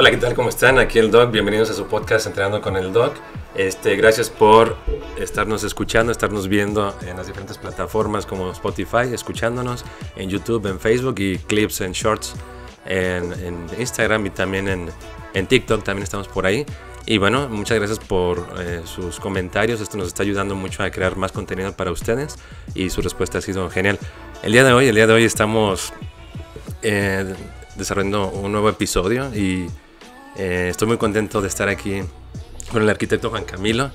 Hola, ¿qué tal? ¿Cómo están? Aquí el Doc. Bienvenidos a su podcast Entrenando con el Doc. Este, gracias por estarnos escuchando, estarnos viendo en las diferentes plataformas como Spotify, escuchándonos en YouTube, en Facebook y clips en Shorts, en, Instagram y también en, en, TikTok. También estamos por ahí. Y bueno, muchas gracias por eh, sus comentarios. Esto nos está ayudando mucho a crear más contenido para ustedes y su respuesta ha sido genial. El día de hoy, el día de hoy estamos eh, desarrollando un nuevo episodio y eh, estoy muy contento de estar aquí con el arquitecto Juan Camilo.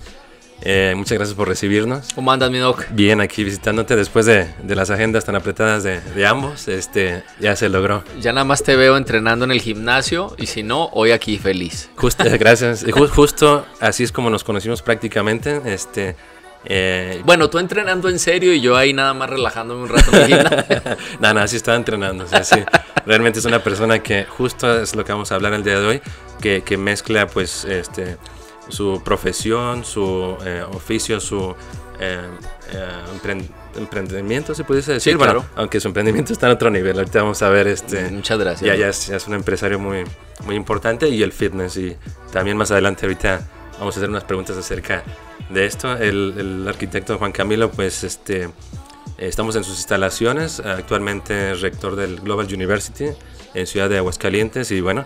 Eh, muchas gracias por recibirnos. ¿Cómo andas, mi doc? Bien, aquí visitándote después de, las agendas tan apretadas de, ambos. Este, ya se logró. Ya nada más te veo entrenando en el gimnasio y si no, hoy aquí feliz. Justo, eh, gracias. justo así es como nos conocimos prácticamente. Este, bueno, tú entrenando en serio y yo ahí nada más relajándome un rato. no, no, sí estaba entrenando. realmente es una persona que justo es lo que vamos a hablar el día de hoy que, que mezcla pues este, su profesión, su eh, oficio, su eh, eh, emprendimiento, se pudiese decir. claro. aunque su emprendimiento está en otro nivel. Ahorita vamos a ver. Este, mm, Muchas gracias. Ya, es, un empresario muy, muy importante y el fitness. Y también más adelante, ahorita vamos a hacer unas preguntas acerca de esto. El, arquitecto Juan Camilo, pues este. Estamos en sus instalaciones, actualmente es rector del Global University en Ciudad de Aguascalientes y bueno,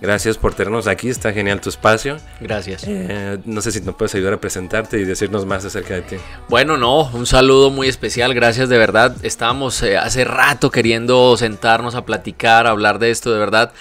Gracias por tenernos aquí, está genial tu espacio. Gracias. Eh, no sé si nos puedes ayudar a presentarte y decirnos más acerca de ti. Bueno, no, un saludo muy especial, gracias de verdad. Estábamos eh, hace rato queriendo sentarnos a platicar, a hablar de esto, de verdad.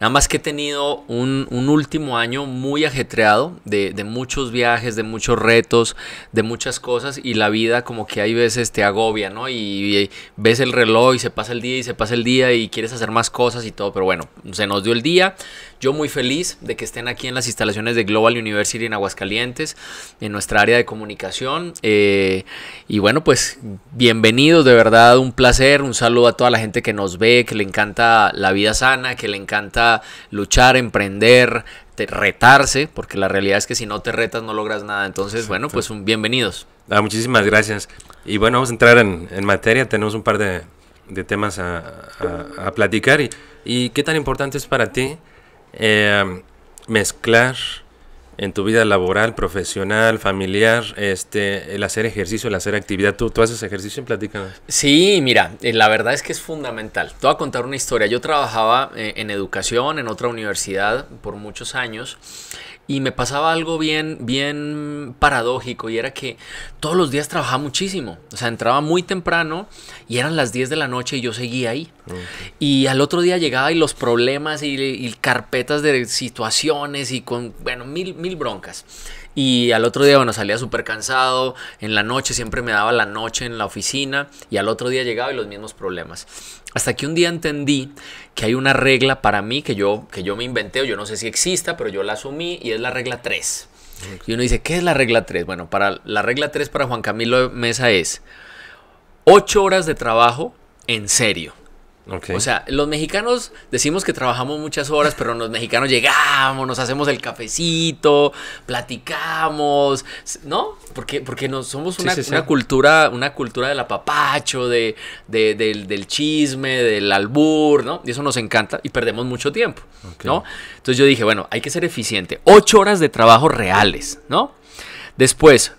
Nada más que he tenido un, último año muy ajetreado de, muchos viajes, de muchos retos, de muchas cosas y la vida como que hay veces te agobia, ¿no? Y, ves el reloj y se pasa el día y se pasa el día y quieres hacer más cosas y todo, pero bueno, se nos dio el día. Yo muy feliz de que estén aquí en las instalaciones de Global University en Aguascalientes, en nuestra área de comunicación. Eh, y bueno, pues bienvenidos, de verdad, un placer, un saludo a toda la gente que nos ve, que le encanta la vida sana, que le encanta luchar, emprender, retarse, porque la realidad es que si no te retas no logras nada. Entonces, bueno, pues bienvenidos. Ah, muchísimas gracias. Y bueno, vamos a entrar en, materia, tenemos un par de, temas a, platicar. Y, qué tan importante es para ti eh, mezclar en tu vida laboral, profesional, familiar, este, el hacer ejercicio, el hacer actividad. ¿Tú, tú haces ejercicio en Sí, mira, eh, la verdad es que es fundamental. Te voy a contar una historia. Yo trabajaba eh, en educación en otra universidad por muchos años y me pasaba algo bien, bien paradójico y era que todos los días trabajaba muchísimo. O sea, entraba muy temprano y eran las 10 de la noche y yo seguía ahí. Y al otro día llegaba y los problemas y, y, carpetas de situaciones y con, bueno, mil, mil broncas y al otro día, bueno, salía súper cansado, en la noche siempre me daba la noche en la oficina y al otro día llegaba y los mismos problemas. Hasta que un día entendí que hay una regla para mí que yo, que yo me inventé, o yo no sé si exista, pero yo la asumí y es la regla 3. Y uno dice, ¿qué es la regla 3? Bueno, para la regla 3 para Juan Camilo Mesa es 8 horas de trabajo en serio. O sea, los mexicanos decimos que trabajamos muchas horas, pero los mexicanos llegamos, nos hacemos el cafecito, platicamos, ¿no? Porque, porque somos una, cultura, una cultura del apapacho, de, del, chisme, del albur, ¿no? Y eso nos encanta y perdemos mucho tiempo, ¿no? Entonces yo dije, bueno, hay que ser eficiente. Ocho horas de trabajo reales, ¿no? Después,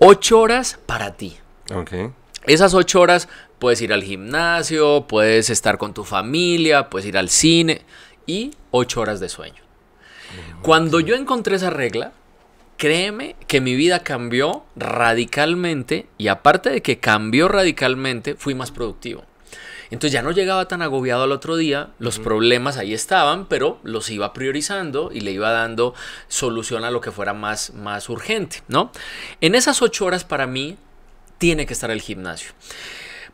ocho horas para ti. Okay. Esas ocho horas Puedes ir al gimnasio, puedes estar con tu familia, puedes ir al cine y ocho horas de sueño. Cuando yo encontré esa regla, créeme que mi vida cambió radicalmente y aparte de que cambió radicalmente, fui más productivo. Entonces ya no llegaba tan agobiado al otro día, los problemas ahí estaban, pero los iba priorizando y le iba dando solución a lo que fuera más, más urgente, ¿no? En esas ocho horas para mí tiene que estar el gimnasio.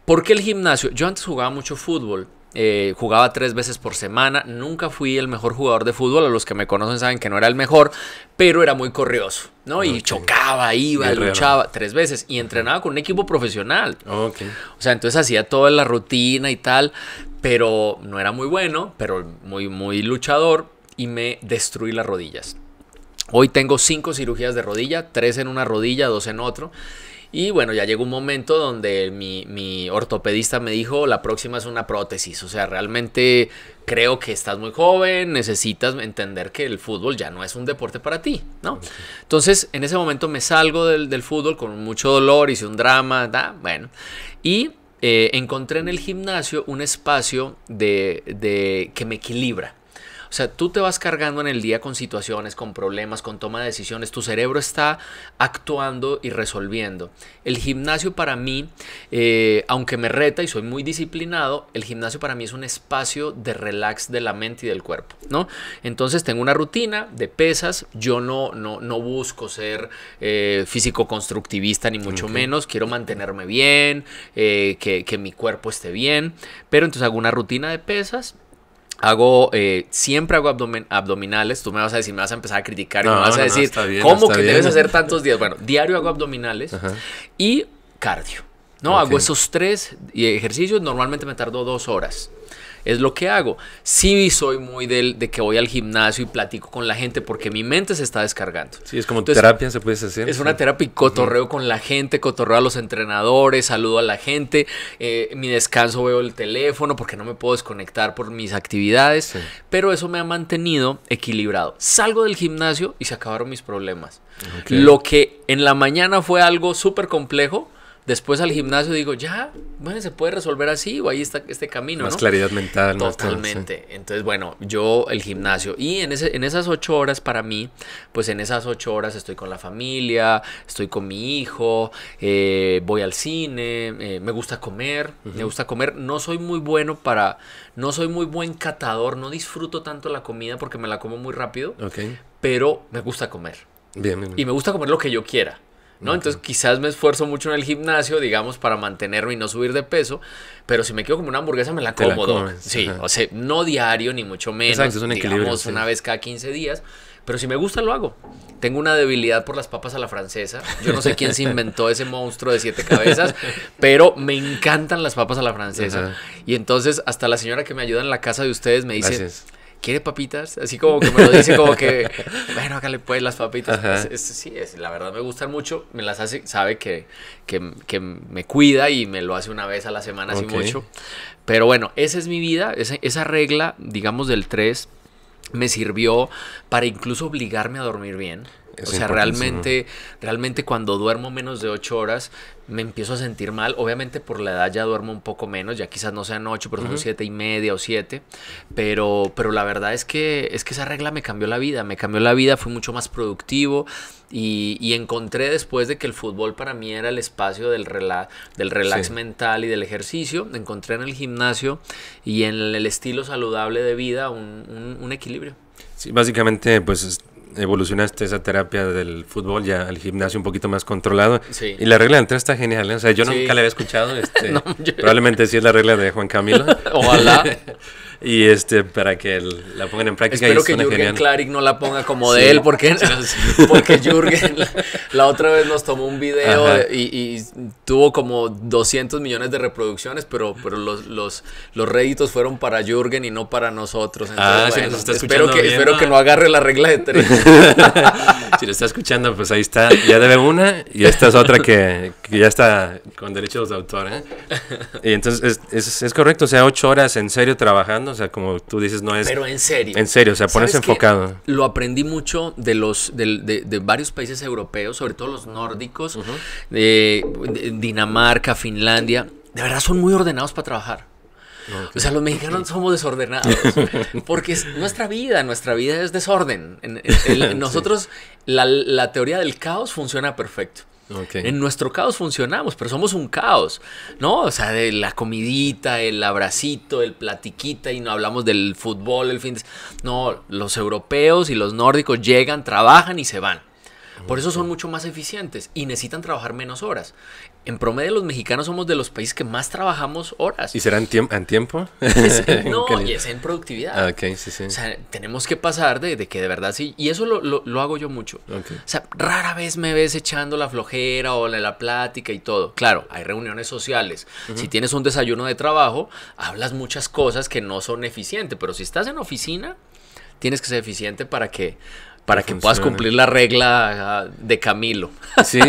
¿Por qué el gimnasio? Yo antes jugaba mucho fútbol. Eh, jugaba tres veces por semana, nunca fui el mejor jugador de fútbol, a los que me conocen saben que no era el mejor, pero era muy corrioso, ¿no? Y chocaba, iba, luchaba tres veces y entrenaba con un equipo profesional. Okay. O sea, entonces hacía toda la rutina y tal, pero no era muy bueno, pero muy, muy luchador y me destruí las rodillas. Hoy tengo cinco cirugías de rodilla, tres en una rodilla, dos en otro. Y bueno, ya llegó un momento donde mi, ortopedista me dijo, la próxima es una prótesis. O sea, realmente creo que estás muy joven, necesitas entender que el fútbol ya no es un deporte para ti, ¿no? Entonces, en ese momento me salgo del, fútbol con mucho dolor, hice un drama, ¿da? bueno. Y eh, encontré en el gimnasio un espacio de, que me equilibra. O sea, tú te vas cargando en el día con situaciones, con problemas, con toma de decisiones. Tu cerebro está actuando y resolviendo. El gimnasio para mí, eh, aunque me reta y soy muy disciplinado, el gimnasio para mí es un espacio de relax de la mente y del cuerpo, ¿no? Entonces tengo una rutina de pesas. Yo no, no, busco ser eh, físico constructivista ni mucho menos. Quiero mantenerme bien, eh, que, que mi cuerpo esté bien. Pero entonces hago una rutina de pesas Hago, eh, siempre hago abdominales. Tú me vas a decir, me vas a empezar a criticar y me vas a decir, ¿cómo que debes hacer tantos días? Bueno, diario hago abdominales y cardio. No, hago esos tres ejercicios. Normalmente me tardo dos horas es lo que hago. Sí soy muy del, de que voy al gimnasio y platico con la gente porque mi mente se está descargando. Sí, es como terapia, se puede hacer. Es una terapia cotorreo con la gente, cotorreo a los entrenadores, saludo a la gente, eh, mi descanso veo el teléfono porque no me puedo desconectar por mis actividades, pero eso me ha mantenido equilibrado. Salgo del gimnasio y se acabaron mis problemas. Lo que en la mañana fue algo súper complejo, después al gimnasio digo, ya, bueno, se puede resolver así o ahí está este camino. Más claridad mental. Totalmente. Entonces, bueno, yo el gimnasio y en, ese, en esas ocho horas para mí, pues en esas ocho horas estoy con la familia, estoy con mi hijo, eh, voy al cine, eh, me gusta comer, me gusta comer. No soy muy bueno para, no soy muy buen catador, no disfruto tanto la comida porque me la como muy rápido, pero me gusta comer. bien. Y me gusta comer lo que yo quiera. ¿no? Entonces quizás me esfuerzo mucho en el gimnasio, digamos, para mantenerme y no subir de peso, pero si me quedo como una hamburguesa me la acomodo. Sí, o sea, no diario ni mucho menos, digamos una vez cada 15 días, pero si me gusta lo hago. Tengo una debilidad por las papas a la francesa. Yo no sé quién se inventó ese monstruo de siete cabezas, pero me encantan las papas a la francesa. Y entonces hasta la señora que me ayuda en la casa de ustedes me dice, ¿quiere papitas? Así como que me lo dice, como que, bueno, acá le pues las papitas. sí, la verdad me gustan mucho, me las hace, sabe que, me cuida y me lo hace una vez a la semana, así mucho. Pero bueno, esa es mi vida, esa, esa regla, digamos, del 3 me sirvió para incluso obligarme a dormir bien o sea, realmente, realmente cuando duermo menos de 8 horas me empiezo a sentir mal. Obviamente por la edad ya duermo un poco menos, ya quizás no sean ocho, pero son 7 y media o siete. Pero, pero la verdad es que, es que esa regla me cambió la vida, me cambió la vida, fui mucho más productivo y, encontré después de que el fútbol para mí era el espacio del, del relax mental y del ejercicio, encontré en el gimnasio y en el estilo saludable de vida un, un equilibrio. Sí, básicamente pues evolucionaste esa terapia del fútbol ya al gimnasio un poquito más controlado. Y la regla del 3 está genial. ¿eh? O sea, yo nunca la había escuchado. Este, probablemente sí es la regla de Juan Camilo. Ojalá. Y este, para que la pongan en práctica. Espero que Jürgen Klarik no la ponga como de él, porque, porque Jürgen la, otra vez nos tomó un video y, tuvo como 200 millones de reproducciones, pero, pero los, los, los réditos fueron para Jürgen y no para nosotros. ah, si nos está escuchando espero, que, espero ¿no? que no agarre la regla de tres. si lo está escuchando, pues ahí está. Ya debe una y esta es otra que, ya está con derechos de autor. ¿eh? Y entonces es, es, es correcto, o sea, ocho horas en serio trabajando o sea, como tú dices, no es... Pero en serio. En serio, o sea, pones enfocado. Lo aprendí mucho de, los, de, varios países europeos, sobre todo los nórdicos, de, Dinamarca, Finlandia. De verdad son muy ordenados para trabajar. O sea, los mexicanos somos desordenados, porque es nuestra vida, nuestra vida es desorden. nosotros, la, teoría del caos funciona perfecto. En nuestro caos funcionamos, pero somos un caos, ¿no? O sea, de la comidita, el abracito, el platiquita y no hablamos del fútbol, el fin de... No, los europeos y los nórdicos llegan, trabajan y se van. Por eso son mucho más eficientes y necesitan trabajar menos horas en promedio los mexicanos somos de los países que más trabajamos horas. ¿Y será en, en tiempo? Pues, no, y es en productividad. Ah, sí, sí. O sea, tenemos que pasar de, que de verdad sí, y eso lo, hago yo mucho. O sea, rara vez me ves echando la flojera o la, plática y todo. Claro, hay reuniones sociales. Si tienes un desayuno de trabajo, hablas muchas cosas que no son eficientes, pero si estás en oficina, tienes que ser eficiente para que para que puedas cumplir la regla ah, de Camilo. Sí,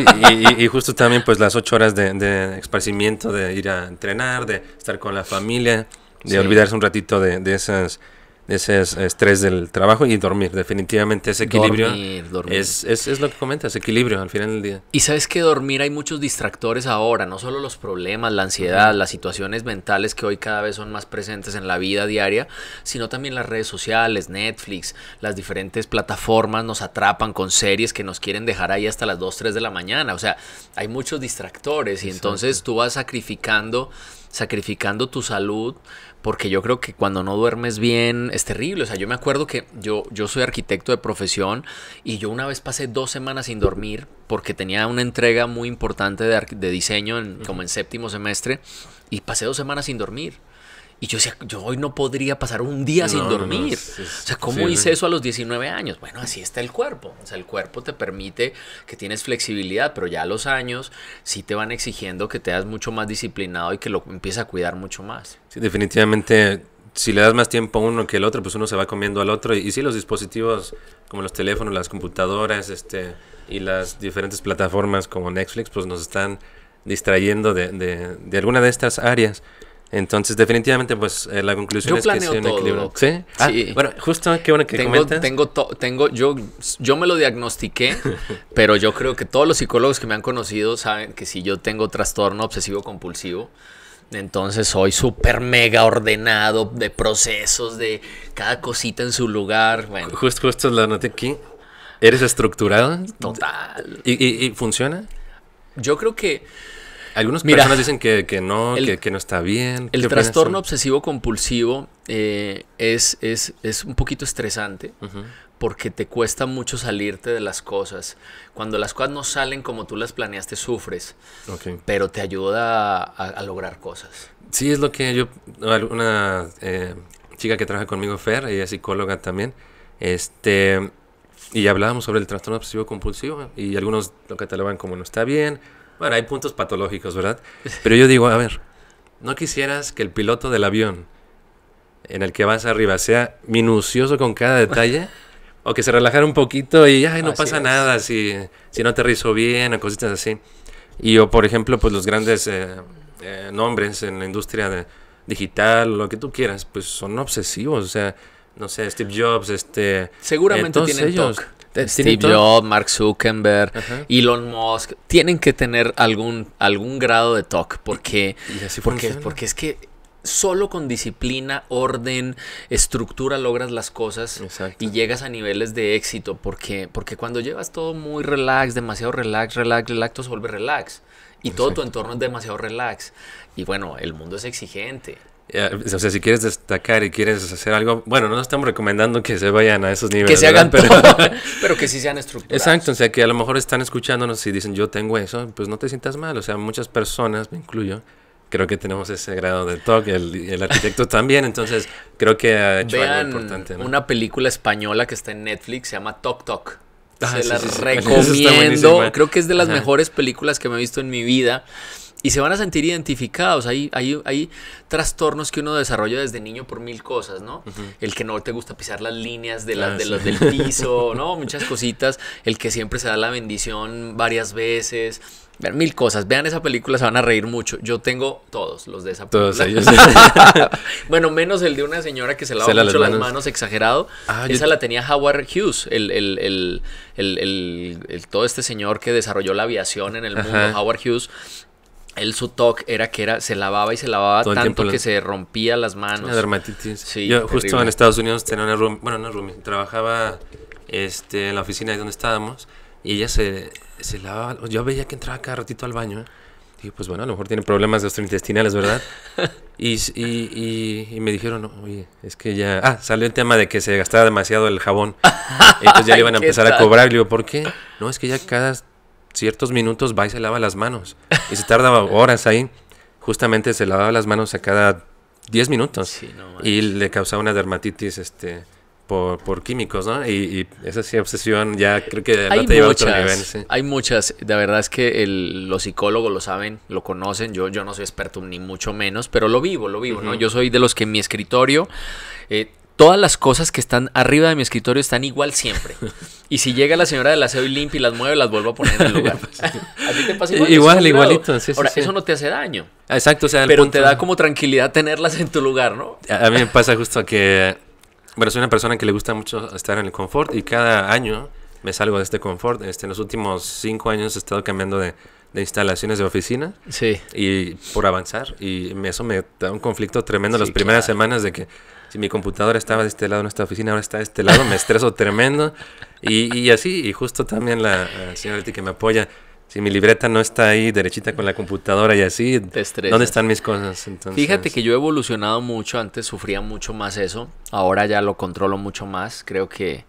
y, justo también pues las ocho horas de, esparcimiento, de ir a entrenar, de estar con la familia, de olvidarse un ratito de, de esas ese es estrés del trabajo y dormir. Definitivamente ese equilibrio dormir, Es, es, es, lo que comentas, equilibrio al final del día. Y sabes que dormir hay muchos distractores ahora, no solo los problemas, la ansiedad, las situaciones mentales que hoy cada vez son más presentes en la vida diaria, sino también las redes sociales, Netflix, las diferentes plataformas nos atrapan con series que nos quieren dejar ahí hasta las 2, 3 de la mañana. O sea, hay muchos distractores y entonces tú vas sacrificando, sacrificando tu salud porque yo creo que cuando no duermes bien es terrible. O sea, yo me acuerdo que yo, yo soy arquitecto de profesión y yo una vez pasé dos semanas sin dormir porque tenía una entrega muy importante de, de diseño como en séptimo semestre y pasé dos semanas sin dormir. Y yo yo hoy no podría pasar un día sin dormir. o sea, ¿cómo hice eso a los 19 años? Bueno, así está el cuerpo. O sea, el cuerpo te permite que tienes flexibilidad, pero ya a los años sí te van exigiendo que te das mucho más disciplinado y que lo empieces a cuidar mucho más. Sí, definitivamente si le das más tiempo a uno que al otro, pues uno se va comiendo al otro. Y, sí, los dispositivos como los teléfonos, las computadoras este, y las diferentes plataformas como Netflix, pues nos están distrayendo de, de, de alguna de estas áreas. Entonces, definitivamente, pues eh, la conclusión es que sí, un equilibrio. Ah, ¿Sí? Bueno, justo, qué bueno que comentas. Tengo, yo, yo me lo diagnostiqué, pero yo creo que todos los psicólogos que me han conocido saben que si yo tengo trastorno obsesivo-compulsivo, entonces soy súper mega ordenado de procesos, de cada cosita en su lugar. Bueno. Justo, justo la noté aquí. ¿Eres estructurado? Total. ¿Y, y funciona? Yo creo que algunas personas dicen que, que no, que, no está bien. El trastorno obsesivo-compulsivo eh, es, es, es, un poquito estresante porque te cuesta mucho salirte de las cosas. Cuando las cosas no salen como tú las planeaste, sufres, pero te ayuda a, lograr cosas. Sí, es lo que yo, una eh, chica que trabaja conmigo, Fer, ella es psicóloga también, este, y hablábamos sobre el trastorno obsesivo-compulsivo y algunos lo catalogan como no está bien bueno, hay puntos patológicos, ¿verdad? Pero yo digo, a ver, ¿no quisieras que el piloto del avión en el que vas arriba sea minucioso con cada detalle? o que se relajara un poquito y, ay, no pasa nada si, no no aterrizo bien o cositas así. Y yo, por ejemplo, pues los grandes eh, eh, nombres en la industria digital digital, lo que tú quieras, pues son obsesivos, o sea no sé, Steve Jobs, este... Seguramente eh, tienen eh, Steve Jobs, Mark Zuckerberg, Elon Musk, tienen que tener algún, algún grado de talk, porque, porque, es que solo con disciplina, orden, estructura logras las cosas y llegas a niveles de éxito, porque, porque cuando llevas todo muy relax, demasiado relax, relax, relax, todo se vuelve relax y todo tu entorno es demasiado relax. Y bueno, el mundo es exigente. O sea, si quieres destacar y quieres hacer algo, bueno, no estamos recomendando que se vayan a esos niveles. Que se hagan pero, pero que sí sean estructurados. Exacto, o sea, que a lo mejor están escuchándonos y dicen yo tengo eso, pues no te sientas mal. O sea, muchas personas, me incluyo, creo que tenemos ese grado de toque, el, el arquitecto también, entonces creo que ha algo importante. Vean Una película española que está en Netflix se llama Talk Talk ah, se la recomiendo. Creo que es de las mejores películas que me he visto en mi vida. Y se van a sentir identificados. Hay, hay, hay trastornos que uno desarrolla desde niño por mil cosas, ¿no? El que no te gusta pisar las líneas de, los ah, del piso, ¿no? Muchas cositas. El que siempre se da la bendición varias veces. ver mil cosas. Vean esa película, se van a reír mucho. Yo tengo todos los de esa película. Todos ellos. bueno, menos el de una señora que se lava mucho las manos, exagerado. Ah, esa la tenía Howard Hughes, el, todo este señor que desarrolló la aviación en el mundo, Howard Hughes él su talk era que era se lavaba y se lavaba tanto que se rompía las manos. La dermatitis. Yo justo en Estados Unidos tenía una room, bueno, no room, trabajaba este en la oficina de donde estábamos y ella se, lavaba, yo veía que entraba cada ratito al baño. Dije, pues bueno, a lo mejor tiene problemas gastrointestinales, ¿verdad? y, y, me dijeron, oye, es que ya... Ah, salió el tema de que se gastaba demasiado el jabón. Entonces ya le iban a empezar a cobrar. Y digo, ¿por qué? No, es que ya cada ciertos minutos va y se lava las manos. Y se tardaba horas ahí. Justamente se lavaba las manos a cada 10 minutos. y le causaba una dermatitis este, por, químicos, ¿no? Y, esa sí, obsesión ya creo que hay lleva muchas, a Hay muchas. La verdad es que los psicólogos lo saben, lo conocen. Yo, yo no soy experto ni mucho menos, pero lo vivo, lo vivo, ¿no? Yo soy de los que en mi escritorio... Eh, todas las cosas que están arriba de mi escritorio están igual siempre. Y si llega la señora del aseo y limpia y las mueve, las vuelvo a poner en el lugar. a ti te pasa igual. Igual, igualito. Ahora, eso no te hace daño. Exacto, o sea, pero te da como tranquilidad tenerlas en tu lugar, ¿no? A mí me pasa justo que, bueno, soy una persona que le gusta mucho estar en el confort y cada año me salgo de este confort. Este, en los últimos cinco años he estado cambiando de, instalaciones de oficina. Sí. Y por avanzar. Y eso me da un conflicto tremendo las primeras semanas de que si mi computadora estaba de este lado en esta oficina, ahora está de este lado, me estreso tremendo. Y, y así, y justo también la, señora señora que me apoya, si mi libreta no está ahí derechita con la computadora y así, ¿dónde están mis cosas? Fíjate que yo he evolucionado mucho, antes sufría mucho más eso, ahora ya lo controlo mucho más, creo que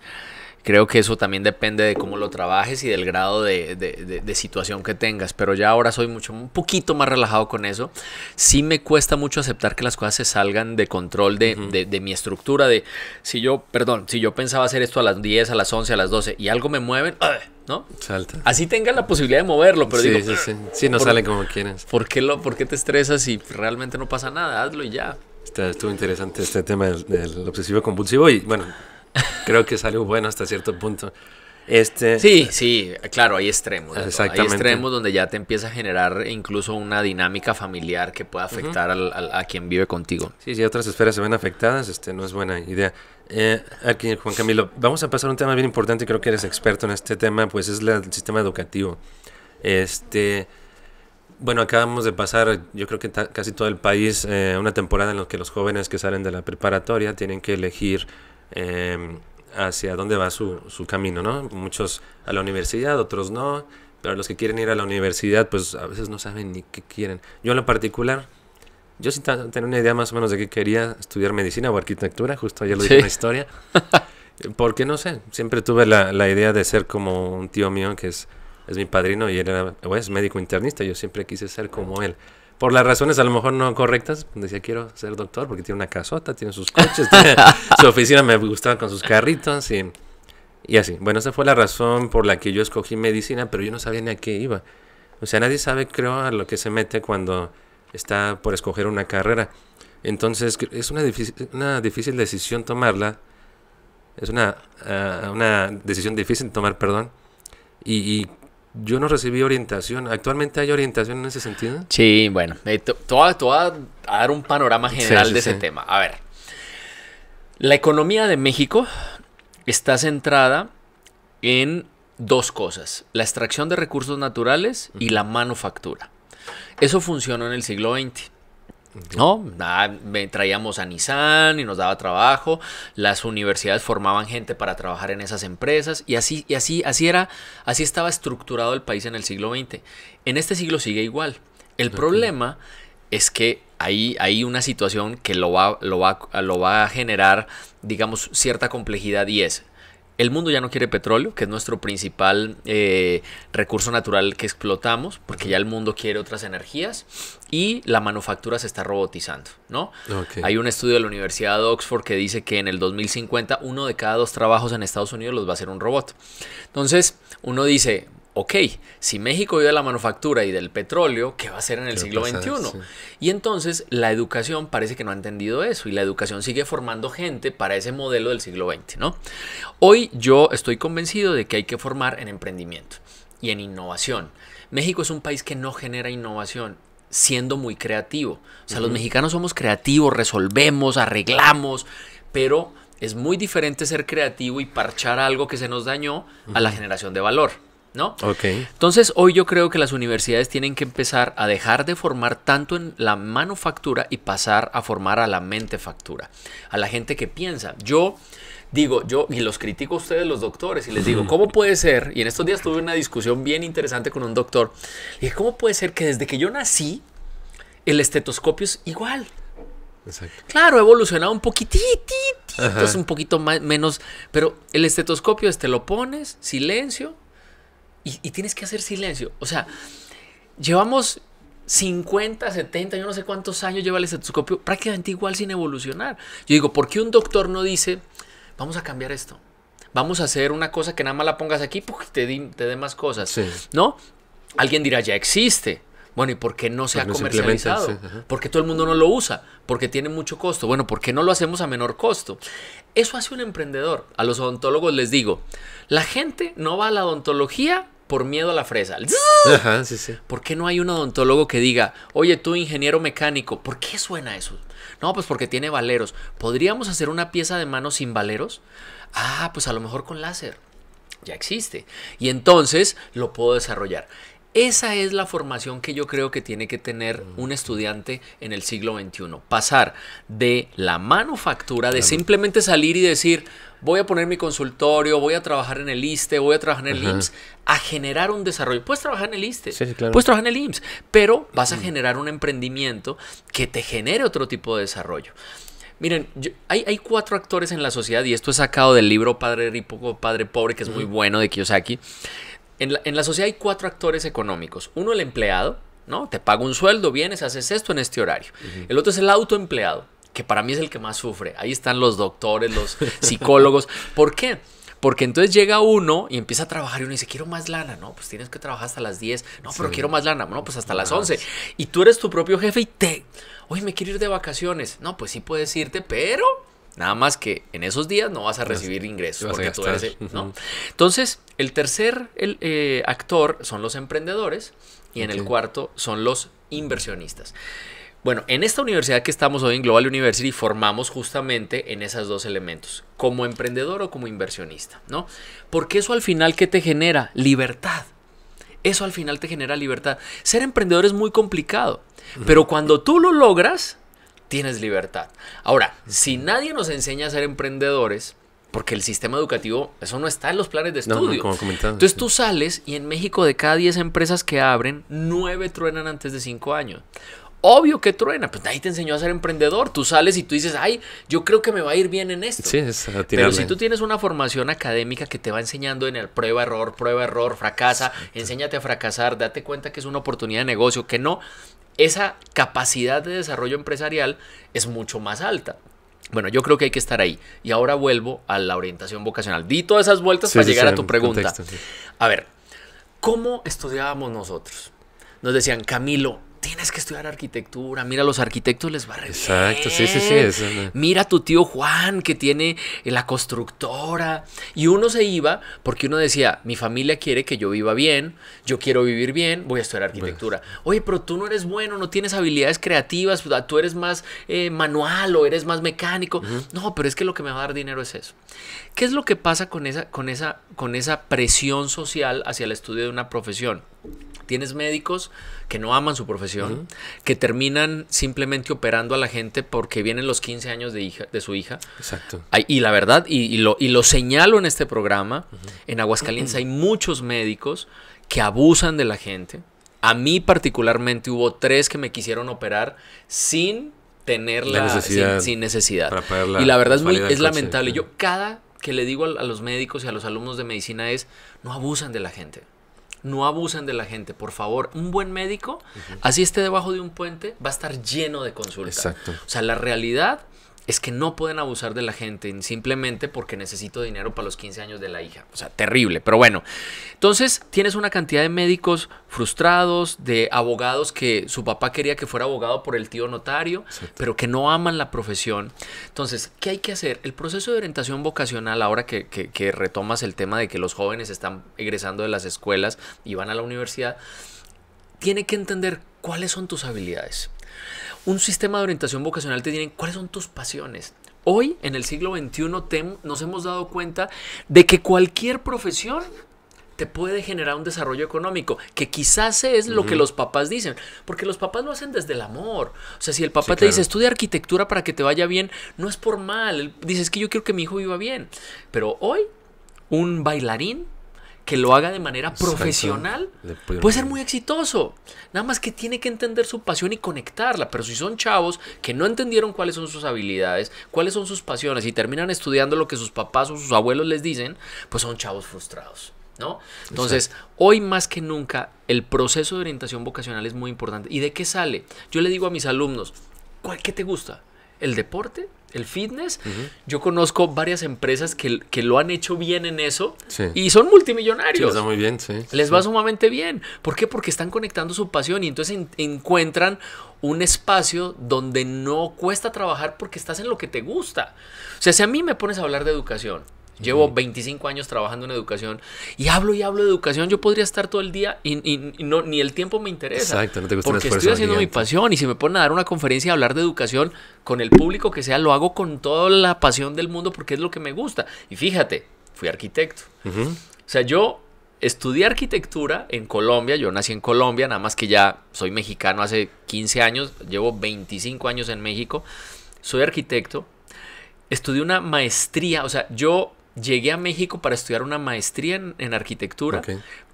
Creo que eso también depende de cómo lo trabajes y del grado de, de, de, situación que tengas, pero ya ahora soy mucho, un poquito más relajado con eso. Sí me cuesta mucho aceptar que las cosas se salgan de control de, de mi estructura, de si yo, perdón, si yo pensaba hacer esto a las 10, a las 11, a las 12 y algo me mueven, ¿no? Salta. Así tengan la posibilidad de moverlo, pero sí, digo... Sí, sí, sí, no sale como quieres. ¿por qué, lo, ¿Por qué te estresas si realmente no pasa nada? Hazlo y ya. estuvo interesante este tema del, del obsesivo compulsivo y bueno creo que salió bueno hasta cierto punto. Este... Sí, sí, claro, hay extremos. Exactamente. Hay extremos donde ya te empieza a generar incluso una dinámica familiar que pueda afectar al, a quien vive contigo. Sí, si otras esferas se ven afectadas, este, no es buena idea. Eh, aquí, Juan Camilo, vamos a pasar a un tema bien importante, creo que eres experto en este tema, pues es el sistema educativo. Este, bueno, acabamos de pasar, yo creo que casi todo el país, eh, una temporada en la que los jóvenes que salen de la preparatoria tienen que elegir Em, hacia dónde va su, camino, ¿no? Muchos a la universidad, otros no, pero los que quieren ir a la universidad, pues a veces no saben ni qué quieren. Yo en lo particular, yo sí tenía una idea más o menos de que quería estudiar medicina o arquitectura, justo ayer lo dije en la historia. Porque no sé, siempre tuve la, idea de ser como un tío mío que es, es mi padrino y él era, es médico internista, yo siempre quise ser como él por las razones a lo mejor no correctas, decía quiero ser doctor porque tiene una casota, tiene sus coches, su oficina me gustaba con sus carritos y, y así. Bueno, esa fue la razón por la que yo escogí medicina, pero yo no sabía ni a qué iba. O sea, nadie sabe, creo, a lo que se mete cuando está por escoger una carrera. Entonces, es una difícil, una difícil decisión tomarla. Es ah, una, decisión difícil tomar, perdón. Y, y yo no recibí orientación. ¿Actualmente hay orientación en ese sentido? Sí, bueno, eh, te, voy a, dar un panorama general de ese tema. A ver, la economía de México está centrada en dos cosas, la extracción de recursos naturales y la manufactura. Eso funcionó en el siglo XX. ¿no? Ah, traíamos a Nissan y nos daba trabajo, las universidades formaban gente para trabajar en esas empresas y así, y así, así era, así estaba estructurado el país en el siglo XX. En este siglo sigue igual. El problema es que hay, hay una situación que lo va, lo va a generar, digamos, cierta complejidad y es, el mundo ya no quiere petróleo, que es nuestro principal eh, recurso natural que explotamos, porque ya el mundo quiere otras energías y la manufactura se está robotizando, ¿no? Hay un estudio de la Universidad de Oxford que dice que en el 2050 uno de cada dos trabajos en Estados Unidos los va a hacer un robot. Entonces, uno dice, ok, si México vive de la manufactura y del petróleo, ¿qué va a hacer en el siglo XXI? Y entonces la educación parece que no ha entendido eso y la educación sigue formando gente para ese modelo del siglo XX, ¿no? Hoy yo estoy convencido de que hay que formar en emprendimiento y en innovación. México es un país que no genera innovación siendo muy creativo. O sea, los mexicanos somos creativos, resolvemos, arreglamos, pero es muy diferente ser creativo y parchar algo que se nos dañó a la generación de valor. ¿no? Ok. Entonces, hoy yo creo que las universidades tienen que empezar a dejar de formar tanto en la manufactura y pasar a formar a la mente factura, a la gente que piensa. Yo digo, yo, y los critico a ustedes, los doctores, y les digo, ¿cómo puede ser? Y en estos días tuve una discusión bien interesante con un doctor. Y dije, ¿cómo puede ser que desde que yo nací, el estetoscopio es igual? Exacto. Claro, ha evolucionado un poquitito, Es un poquito más, menos, pero el estetoscopio es te lo pones, silencio, y, tienes que hacer silencio. O sea, llevamos 50, 70, yo no sé cuántos años lleva el estetoscopio, prácticamente igual sin evolucionar. Yo digo, ¿por qué un doctor no dice, vamos a cambiar esto? Vamos a hacer una cosa que nada más la pongas aquí porque te, dé más cosas. ¿No? Alguien dirá, ya existe. Bueno, ¿y por qué no se ha comercializado? ¿Por porque todo el mundo no lo usa? Porque tiene mucho costo. Bueno, ¿por qué no lo hacemos a menor costo? Eso hace un emprendedor. A los odontólogos les digo, la gente no va a la odontología por miedo a la fresa. ¿Por qué no hay un odontólogo que diga, oye, tú ingeniero mecánico, ¿por qué suena eso? No, pues porque tiene valeros. ¿Podríamos hacer una pieza de mano sin valeros? Ah, pues a lo mejor con láser. Ya existe. Y entonces lo puedo desarrollar. Esa es la formación que yo creo que tiene que tener un estudiante en el siglo XXI. Pasar de la manufactura, de simplemente salir y decir, voy a poner mi consultorio, voy a trabajar en el ISTE, voy a trabajar en el IMSS, a generar un desarrollo. Puedes trabajar en el ISTE, puedes trabajar en el IMSS, pero vas a generar un emprendimiento que te genere otro tipo de desarrollo. Miren, hay, cuatro actores en la sociedad, y esto es sacado del libro Padre Rico, Padre Pobre, que es muy bueno de Kiyosaki en la, sociedad hay cuatro actores económicos. Uno, el empleado, ¿no? Te pago un sueldo, vienes, haces esto en este horario. El otro es el autoempleado, que para mí es el que más sufre. Ahí están los doctores, los psicólogos. ¿Por qué? Porque entonces llega uno y empieza a trabajar y uno dice, quiero más lana. No, pues tienes que trabajar hasta las 10. No, pero quiero más lana. No, pues hasta las 11. Y tú eres tu propio jefe y te, oye, me quiero ir de vacaciones. No, pues sí puedes irte, pero Nada más que en esos días no vas a recibir ingresos Entonces, el tercer el, eh, actor son los emprendedores y en el cuarto son los inversionistas. Bueno, en esta universidad que estamos hoy en Global University formamos justamente en esos dos elementos, como emprendedor o como inversionista, ¿no? Porque eso al final que te genera libertad. Eso al final te genera libertad. Ser emprendedor es muy complicado, pero cuando tú lo logras, tienes libertad. Ahora, si nadie nos enseña a ser emprendedores, porque el sistema educativo, eso no está en los planes de estudio. Entonces tú sales y en México de cada 10 empresas que abren, 9 truenan antes de 5 años. Obvio que truena, pues nadie te enseñó a ser emprendedor. Tú sales y tú dices, ay, yo creo que me va a ir bien en esto. Pero si tú tienes una formación académica que te va enseñando en el prueba, error, prueba, error, fracasa, enséñate a fracasar, date cuenta que es una oportunidad de negocio, que no, esa capacidad de desarrollo empresarial es mucho más alta. Bueno, yo creo que hay que estar ahí. Y ahora vuelvo a la orientación vocacional. Di todas esas vueltas para llegar a tu pregunta. a ver, ¿cómo estudiábamos nosotros? Nos decían, Camilo, tienes que estudiar arquitectura, mira, a los arquitectos les va a Exacto, sí, sí, sí. Mira a tu tío Juan que tiene eh, la constructora. Y uno se iba porque uno decía, mi familia quiere que yo viva bien, yo quiero vivir bien, voy a estudiar arquitectura. Oye, pero tú no eres bueno, no tienes habilidades creativas, tú eres más eh, manual o eres más mecánico. No, pero es que lo que me va a dar dinero es eso. ¿Qué es lo que pasa con esa, con esa, con esa presión social hacia el estudio de una profesión? Tienes médicos que no aman su profesión, que terminan simplemente operando a la gente porque vienen los 15 años de, de su hija. Exacto. y la verdad, y, lo, señalo en este programa, en Aguascalientes hay muchos médicos que abusan de la gente. A mí particularmente hubo tres que me quisieron operar sin tener la necesidad sin, necesidad. y la verdad es, muy, es lamentable. Yo cada que le digo a los médicos y a los alumnos de medicina es, no abusan de la gente no abusen de la gente, por favor. Un buen médico, así esté debajo de un puente, va a estar lleno de consultas. Exacto. O sea, la realidad es que no pueden abusar de la gente simplemente porque necesito dinero para los 15 años de la hija. O sea, terrible, pero bueno. Entonces tienes una cantidad de médicos frustrados, de abogados que su papá quería que fuera abogado por el tío notario, pero que no aman la profesión. Entonces, ¿qué hay que hacer? El proceso de orientación vocacional, ahora que retomas el tema de que los jóvenes están egresando de las escuelas y van a la universidad, tiene que entender cuáles son tus habilidades un sistema de orientación vocacional te tienen cuáles son tus pasiones. Hoy, en el siglo XXI, nos hemos dado cuenta de que cualquier profesión te puede generar un desarrollo económico, que quizás es lo que los papás dicen, porque los papás lo hacen desde el amor. O sea, si el papá te dice, estudia arquitectura para que te vaya bien, no es por mal, dices que yo quiero que mi hijo viva bien. Pero hoy, un bailarín que lo haga de manera profesional, puede ser muy exitoso. Nada más que tiene que entender su pasión y conectarla. Pero si son chavos que no entendieron cuáles son sus habilidades, cuáles son sus pasiones y terminan estudiando lo que sus papás o sus abuelos les dicen, pues son chavos frustrados. ¿No? Entonces, hoy más que nunca, el proceso de orientación vocacional es muy importante. ¿Y de qué sale? Yo le digo a mis alumnos, ¿cuál, ¿qué te gusta? el deporte, el fitness. Yo conozco varias empresas que, lo han hecho bien en eso y son multimillonarios. les va muy bien, Les va sumamente bien. ¿Por qué? Porque están conectando su pasión y entonces encuentran un espacio donde no cuesta trabajar porque estás en lo que te gusta. O sea, si a mí me pones a hablar de educación, Llevo 25 años trabajando en educación y hablo y hablo de educación. Yo podría estar todo el día y, ni el tiempo me interesa. Exacto, no Porque estoy haciendo mi pasión y si me ponen a dar una conferencia y hablar de educación con el público que sea, lo hago con toda la pasión del mundo porque es lo que me gusta. Y fíjate, fui arquitecto. O sea, yo estudié arquitectura en Colombia. Yo nací en Colombia, nada más que ya soy mexicano hace 15 años. Llevo 25 años en México. Soy arquitecto. Estudié una maestría, o sea, yo llegué a México para estudiar una maestría en, arquitectura,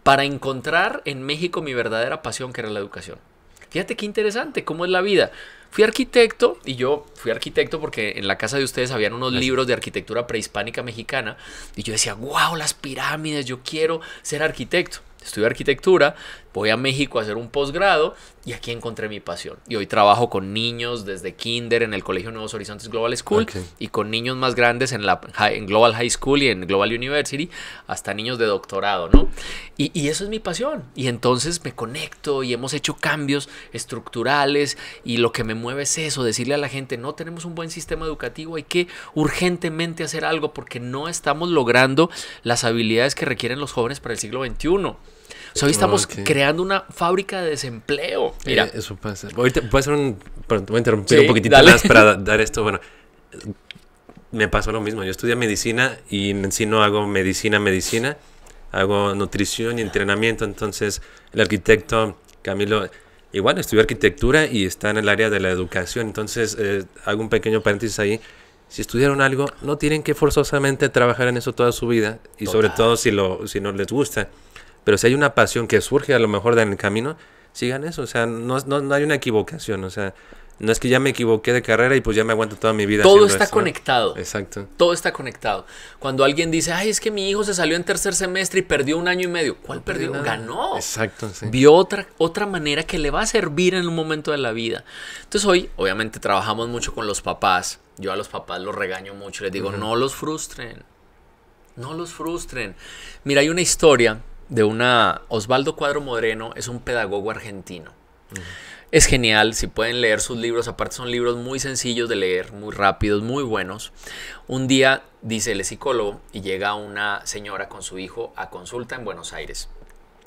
para encontrar en México mi verdadera pasión, que era la educación. Fíjate qué interesante, cómo es la vida. Fui arquitecto y yo fui arquitecto porque en la casa de ustedes habían unos libros de arquitectura prehispánica mexicana y yo decía, wow, las pirámides, yo quiero ser arquitecto. Estudié arquitectura, voy a México a hacer un posgrado y aquí encontré mi pasión. Y hoy trabajo con niños desde kinder en el Colegio Nuevos Horizontes Global School y con niños más grandes en, la, en Global High School y en Global University, hasta niños de doctorado, ¿no? Y, y eso es mi pasión. Y entonces me conecto y hemos hecho cambios estructurales y lo que me mueve es eso, decirle a la gente, no tenemos un buen sistema educativo, hay que urgentemente hacer algo porque no estamos logrando las habilidades que requieren los jóvenes para el siglo XXI hoy estamos creando una fábrica de desempleo. Mira. Eh, eso pasa. voy a hacer un. interrumpir un poquitito más para dar esto. Bueno, me pasó lo mismo. Yo estudié medicina y en sí no hago medicina, medicina. Hago nutrición y entrenamiento. Entonces, el arquitecto Camilo. Igual estudió arquitectura y está en el área de la educación. Entonces, eh, hago un pequeño paréntesis ahí si estudiaron algo, no tienen que forzosamente trabajar en eso toda su vida y sobre todo si, lo, si no les gusta. Pero si hay una pasión que surge a lo mejor en el camino, sigan eso. O sea, no, no, no hay una equivocación. O sea, no es que ya me equivoqué de carrera y pues ya me aguanto toda mi vida. Todo está conectado. Exacto. Todo está conectado. Cuando alguien dice, ay, es que mi hijo se salió en tercer semestre y perdió un año y medio. ¿Cuál perdió? Ganó. Exacto. Vio otra, otra manera que le va a servir en un momento de la vida. Entonces hoy, obviamente, trabajamos mucho con los papás. Yo a los papás los regaño mucho. Les digo, no los frustren. No los frustren. Mira, hay una historia de una... Osvaldo Cuadro Moreno es un pedagogo argentino. Es genial, si pueden leer sus libros, aparte son libros muy sencillos de leer, muy rápidos, muy buenos. Un día dice, el psicólogo y llega una señora con su hijo a consulta en Buenos Aires.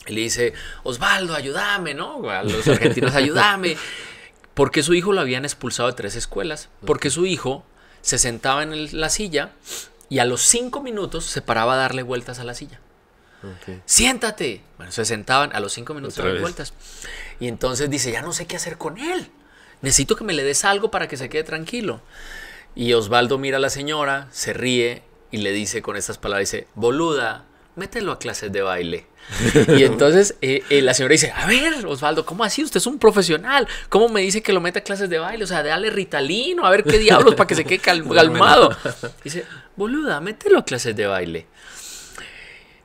Y le dice, Osvaldo, ayúdame, ¿no? A los argentinos, ayúdame. Porque su hijo lo habían expulsado de tres escuelas. Porque su hijo se sentaba en la silla y a los cinco minutos se paraba a darle vueltas a la silla. Siéntate. Bueno, se sentaban a los cinco minutos de vueltas. Y entonces dice, ya no sé qué hacer con él. Necesito que me le des algo para que se quede tranquilo. Y Osvaldo mira a la señora, se ríe y le dice con estas palabras, dice, boluda, mételo a clases de baile. y entonces eh, eh, la señora dice, a ver, Osvaldo, ¿cómo así? Usted es un profesional. ¿Cómo me dice que lo meta a clases de baile? O sea, dale ritalino, a ver qué diablos para que se quede calmado. Dice, boluda, mételo a clases de baile.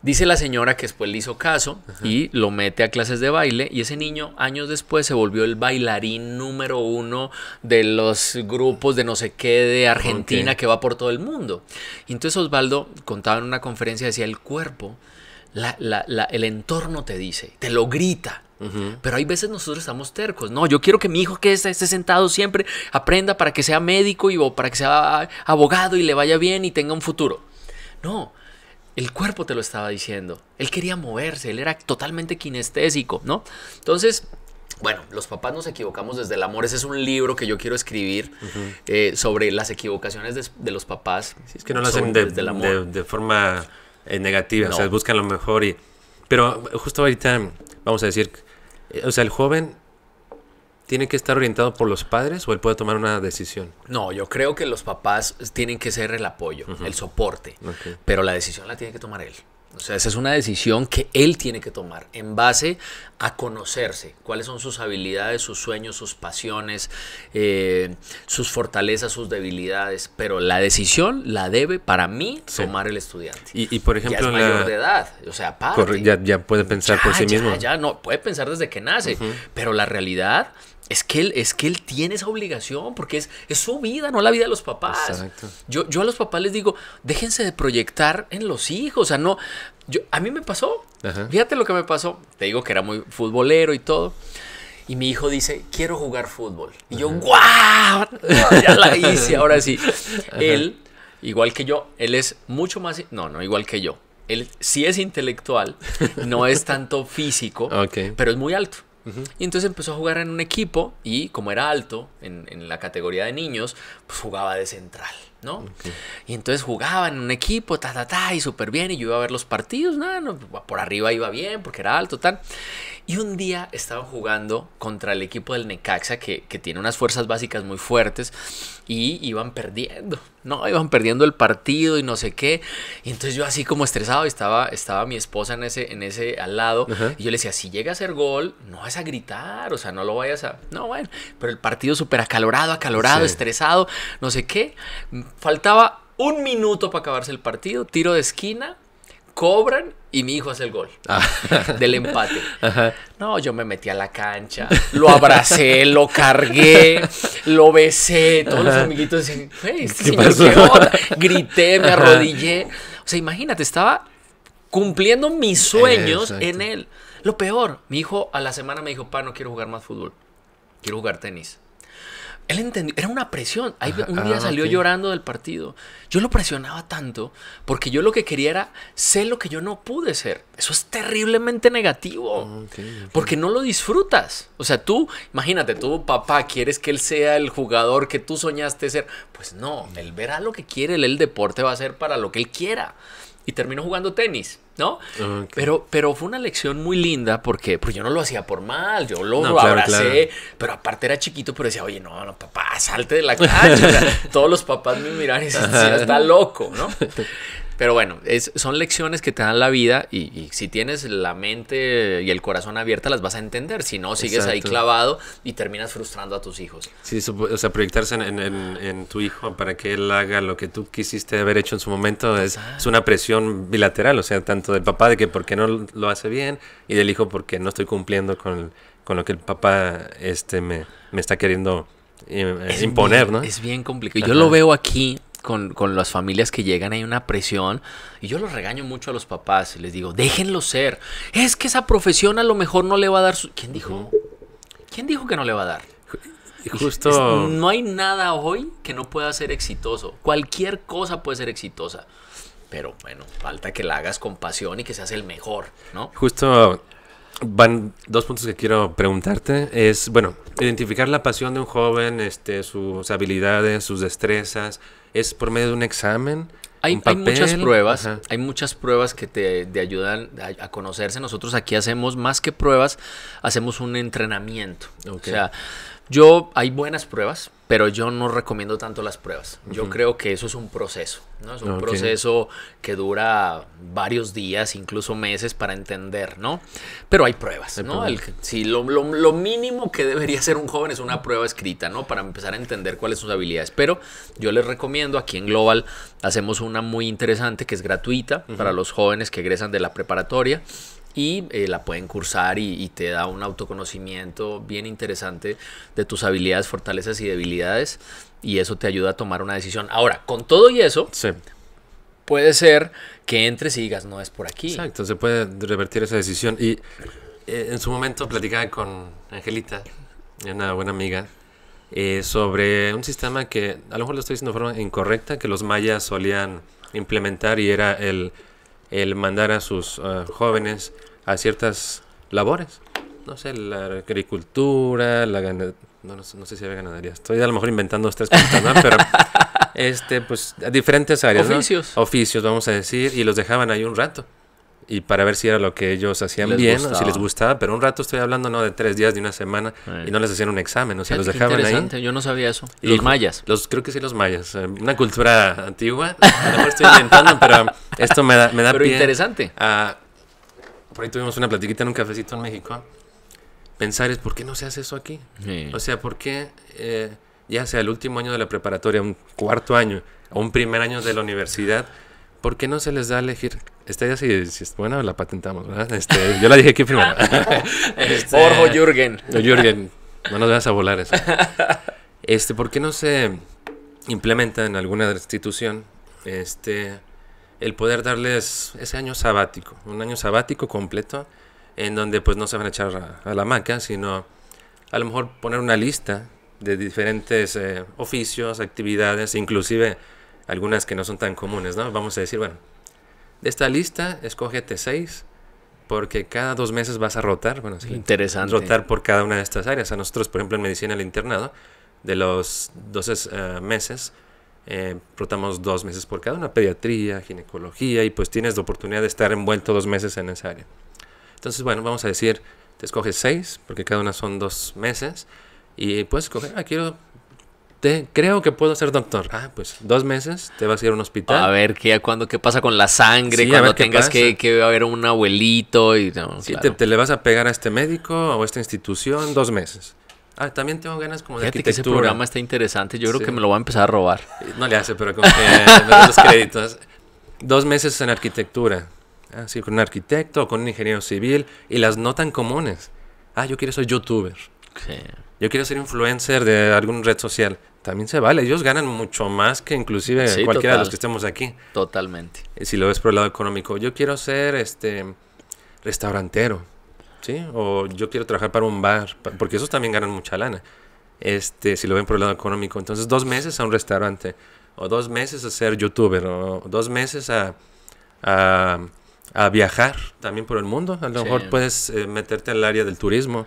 Dice la señora que después le hizo caso y lo mete a clases de baile y ese niño años después se volvió el bailarín número uno de los grupos de no sé qué de Argentina que va por todo el mundo. Y entonces Osvaldo contaba en una conferencia, decía, el cuerpo, el entorno te dice, te lo grita. Pero hay veces nosotros estamos tercos. No, yo quiero que mi hijo que esté, sentado siempre aprenda para que sea médico y, o para que sea abogado y le vaya bien y tenga un futuro. No, el cuerpo te lo estaba diciendo. Él quería moverse, él era totalmente kinestésico, ¿no? Entonces, bueno, los papás nos equivocamos desde el amor. Ese es un libro que yo quiero escribir eh, sobre las equivocaciones de, los papás. es que no lo hacen de, forma eh, negativa, o sea, buscan lo mejor. Y, pero justo ahorita, vamos a decir, o sea, el joven tiene que estar orientado por los padres o él puede tomar una decisión? No, yo creo que los papás tienen que ser el apoyo, el soporte, pero la decisión la tiene que tomar él. O sea, esa es una decisión que él tiene que tomar en base a conocerse, cuáles son sus habilidades, sus sueños, sus pasiones, eh, sus fortalezas, sus debilidades. Pero la decisión la debe, para mí, tomar el estudiante. Y, por ejemplo, ya es mayor de edad, o sea, ya, puede pensar por sí mismo. Ya, no, puede pensar desde que nace, pero la realidad es que, él, es que él tiene esa obligación, porque es, su vida, no la vida de los papás. Yo, yo a los papás les digo, déjense de proyectar en los hijos. O sea, no, yo, a mí me pasó, fíjate lo que me pasó. Te digo que era muy futbolero y todo. Y mi hijo dice, quiero jugar fútbol. Y yo, ¡guau! Ya la hice, ahora sí. Él, igual que yo, él es mucho más... No, no, igual que yo. Él sí es intelectual, no es tanto físico, pero es muy alto. Y entonces empezó a jugar en un equipo y como era alto en, la categoría de niños, pues jugaba de central, ¿no? Y entonces jugaba en un equipo, ta, ta, ta, y súper bien. Y yo iba a ver los partidos, nada, por arriba iba bien porque era alto, tal. Y un día estaba jugando contra el equipo del Necaxa, que, tiene unas fuerzas básicas muy fuertes, y iban perdiendo, ¿no? Iban perdiendo el partido y no sé qué. Y entonces yo así como estresado, estaba, estaba mi esposa en ese, en ese al lado, y yo le decía, si llega a ser gol, no vas a gritar, o sea, no lo vayas a... No, bueno, pero el partido súper acalorado, acalorado, estresado, no sé qué. Faltaba un minuto para acabarse el partido, tiro de esquina, cobran y mi hijo hace el gol ah. del empate. No, yo me metí a la cancha, lo abracé, lo cargué, lo besé, todos los amiguitos decían, ¿Qué, Grité, me arrodillé. O sea, imagínate, estaba cumpliendo mis sueños en él. Lo peor, mi hijo a la semana me dijo, pa, no quiero jugar más fútbol, quiero jugar tenis. Él entendió, era una presión. un día ah, salió llorando del partido. Yo lo presionaba tanto porque yo lo que quería era ser lo que yo no pude ser. Eso es terriblemente negativo ah, porque no lo disfrutas. O sea, tú, imagínate, tu papá, quieres que él sea el jugador que tú soñaste ser. Pues no, él verá lo que quiere, él el deporte va a ser para lo que él quiera y terminó jugando tenis, ¿no? Ah, pero, pero fue una lección muy linda porque, pues yo no lo hacía por mal, yo lo, abracé, pero aparte era chiquito, pero decía, oye, no, no, papá, salte de la calle. todos los papás me miraron y decían, está loco, ¿no? Pero bueno, es, son lecciones que te dan la vida y, si tienes la mente y el corazón abierta las vas a entender. Si no, sigues ahí clavado y terminas frustrando a tus hijos. Sí, o sea, proyectarse en, en, tu hijo para que él haga lo que tú quisiste haber hecho en su momento es, una presión bilateral, o sea, tanto del papá de que por qué no lo hace bien y del hijo porque no estoy cumpliendo con, lo que el papá este, me, me está queriendo... Eh, imponer, ¿no? Es bien complicado. Yo lo veo aquí con, las familias que llegan, hay una presión. Y yo los regaño mucho a los papás y les digo, déjenlo ser. Es que esa profesión a lo mejor no le va a dar su... ¿Quién dijo? ¿Quién dijo que no le va a dar? Justo... no hay nada hoy que no pueda ser exitoso. Cualquier cosa puede ser exitosa. Pero bueno, falta que la hagas con pasión y que seas el mejor, ¿no? Justo van dos puntos que quiero preguntarte. Es, bueno, identificar la pasión de un joven, este, sus habilidades, sus destrezas, ¿Es por medio de un examen? Hay, muchas pruebas, hay muchas pruebas que te, ayudan a, conocerse. Nosotros aquí hacemos más que pruebas, hacemos un entrenamiento. O sea, yo, hay buenas pruebas, pero yo no recomiendo tanto las pruebas. Yo creo que eso es un proceso, ¿no? Es un proceso que dura varios días, incluso meses para entender, ¿no? Pero hay pruebas, ¿no? sí, lo, mínimo que debería hacer un joven es una prueba escrita, ¿no? Para empezar a entender cuáles son sus habilidades. Pero yo les recomiendo, aquí en Global hacemos una muy interesante que es gratuita para los jóvenes que egresan de la preparatoria y eh, la pueden cursar y, te da un autoconocimiento bien interesante de tus habilidades, fortalezas y debilidades y eso te ayuda a tomar una decisión. Ahora, con todo y eso, puede ser que entres y digas, no es por aquí. Exacto, se puede revertir esa decisión. Y eh, en su momento platicaba con Angelita, una buena amiga, eh, sobre un sistema que a lo mejor lo estoy diciendo de forma incorrecta, que los mayas solían implementar y era el, el mandar a sus jóvenes a ciertas labores. No sé, la agricultura, la ganadería. No, no, sé si había ganadería. Estoy a lo mejor inventando estas cosas, ¿no? pero este, pues, diferentes áreas. Oficios. ¿no? Oficios, vamos a decir, y los dejaban ahí un rato. Y para ver si era lo que ellos hacían bien, o si les gustaba, pero un rato estoy hablando no de tres días, de una semana, eh. y no les hacían un examen, o sea, los dejaban ahí. Yo no sabía eso. los mayas. Los, creo que sí, los mayas. Eh, una cultura antigua, a lo mejor estoy inventando, pero esto me da, me da pero interesante. A, por ahí tuvimos una platiquita en un cafecito en México, pensar es por qué no se hace eso aquí. O sea, por qué eh, ya sea el último año de la preparatoria, un cuarto año o un primer año de la universidad, ¿por qué no se les da a elegir? Esta idea si, es buena, la patentamos, ¿verdad? Este, yo la dije aquí primero. este, Jürgen. Jürgen, no nos vas a volar eso. Este, ¿Por qué no se implementa en alguna institución este, el poder darles ese año sabático, un año sabático completo, en donde pues no se van a echar a, la manca sino a lo mejor poner una lista de diferentes eh, oficios, actividades, inclusive algunas que no son tan comunes, ¿no? Vamos a decir, bueno, de esta lista, escógete seis, porque cada dos meses vas a rotar, bueno, Interesante. rotar por cada una de estas áreas. A nosotros, por ejemplo, en medicina, el internado, de los 12 eh, meses, eh, rotamos dos meses por cada una, pediatría, ginecología, y pues tienes la oportunidad de estar envuelto dos meses en esa área. Entonces, bueno, vamos a decir, te escoges seis, porque cada una son dos meses, y puedes escoger, ah, quiero te, creo que puedo ser doctor. Ah, pues dos meses te vas a ir a un hospital. A ver qué, cuando, qué pasa con la sangre, cuando tengas que, que haber un abuelito y te, te, le vas a pegar a este médico o a esta institución dos meses. Ah, también tengo ganas como de Fíjate arquitectura. programa está interesante. Yo creo que me lo va a empezar a robar. No le hace, pero con que los créditos. Dos meses en arquitectura. Así, ah, con un arquitecto, o con un ingeniero civil. Y las no tan comunes. Ah, yo quiero ser youtuber. Yo quiero ser influencer de alguna red social. También se vale. Ellos ganan mucho más que inclusive cualquiera de los que estemos aquí. Totalmente. Y si lo ves por el lado económico. Yo quiero ser este restaurantero ¿sí? O yo quiero trabajar para un bar, porque esos también ganan mucha lana, este, si lo ven por el lado económico. Entonces, dos meses a un restaurante, o dos meses a ser youtuber, o dos meses a, viajar también por el mundo. A lo mejor puedes eh, meterte al área del turismo.